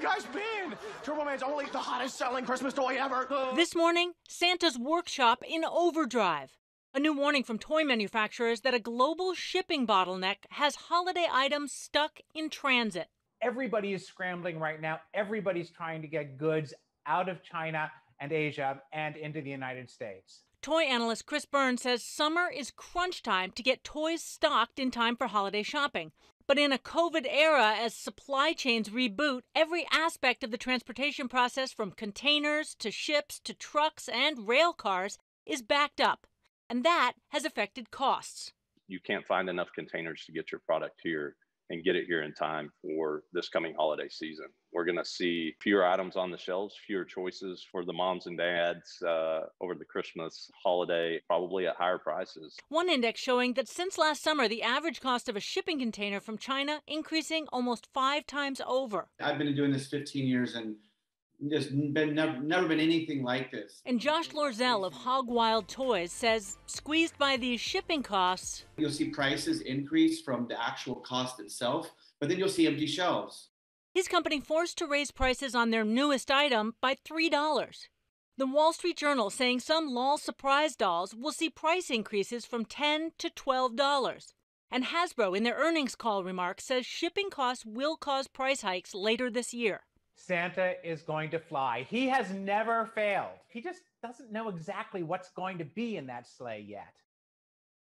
guys been? Turbo Man's only the hottest selling Christmas toy ever. This morning, Santa's workshop in overdrive. A new warning from toy manufacturers that a global shipping bottleneck has holiday items stuck in transit. Everybody is scrambling right now. Everybody's trying to get goods out of China and Asia and into the United States. Toy analyst Chris Burns says summer is crunch time to get toys stocked in time for holiday shopping. But in a COVID era, as supply chains reboot, every aspect of the transportation process from containers to ships to trucks and rail cars is backed up. And that has affected costs. You can't find enough containers to get your product here and get it here in time for this coming holiday season. We're going to see fewer items on the shelves, fewer choices for the moms and dads uh, over the Christmas holiday, probably at higher prices. One index showing that since last summer, the average cost of a shipping container from China increasing almost five times over. I've been doing this 15 years and there's been never, never been anything like this. And Josh Lorzell of Hog Wild Toys says, squeezed by these shipping costs, you'll see prices increase from the actual cost itself, but then you'll see empty shelves. His company forced to raise prices on their newest item by $3. The Wall Street Journal saying some LOL surprise dolls will see price increases from $10 to $12. And Hasbro, in their earnings call remarks, says shipping costs will cause price hikes later this year. Santa is going to fly. He has never failed. He just doesn't know exactly what's going to be in that sleigh yet.